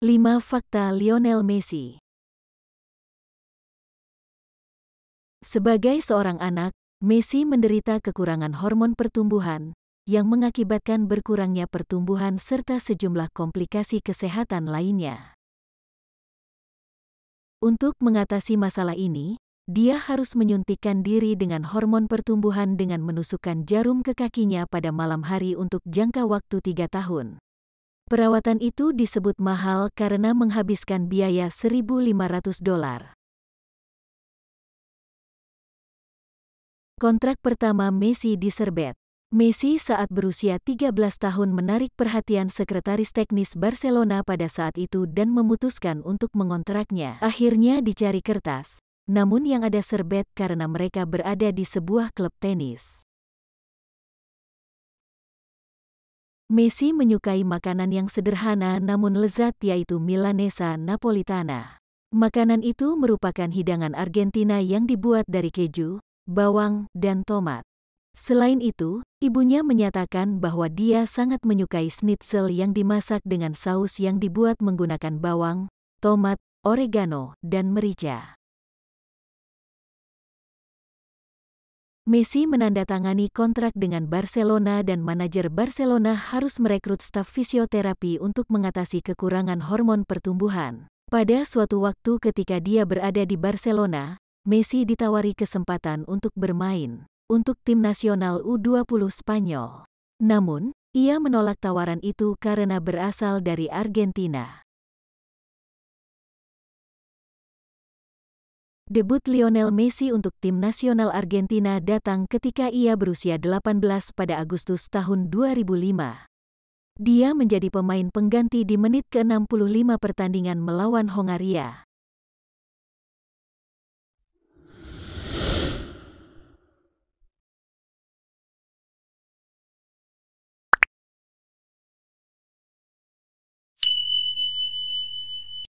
5 Fakta Lionel Messi Sebagai seorang anak, Messi menderita kekurangan hormon pertumbuhan yang mengakibatkan berkurangnya pertumbuhan serta sejumlah komplikasi kesehatan lainnya. Untuk mengatasi masalah ini, dia harus menyuntikkan diri dengan hormon pertumbuhan dengan menusukkan jarum ke kakinya pada malam hari untuk jangka waktu tiga tahun. Perawatan itu disebut mahal karena menghabiskan biaya 1.500 dolar. Kontrak pertama Messi di Serbet. Messi saat berusia 13 tahun menarik perhatian sekretaris teknis Barcelona pada saat itu dan memutuskan untuk mengontraknya. Akhirnya dicari kertas, namun yang ada serbet karena mereka berada di sebuah klub tenis. Messi menyukai makanan yang sederhana namun lezat yaitu Milanesa Napolitana. Makanan itu merupakan hidangan Argentina yang dibuat dari keju, bawang, dan tomat. Selain itu, ibunya menyatakan bahwa dia sangat menyukai schnitzel yang dimasak dengan saus yang dibuat menggunakan bawang, tomat, oregano, dan merica. Messi menandatangani kontrak dengan Barcelona dan manajer Barcelona harus merekrut staf fisioterapi untuk mengatasi kekurangan hormon pertumbuhan. Pada suatu waktu ketika dia berada di Barcelona, Messi ditawari kesempatan untuk bermain untuk tim nasional U20 Spanyol. Namun, ia menolak tawaran itu karena berasal dari Argentina. Debut Lionel Messi untuk tim nasional Argentina datang ketika ia berusia 18 pada Agustus tahun 2005. Dia menjadi pemain pengganti di menit ke-65 pertandingan melawan Hongaria.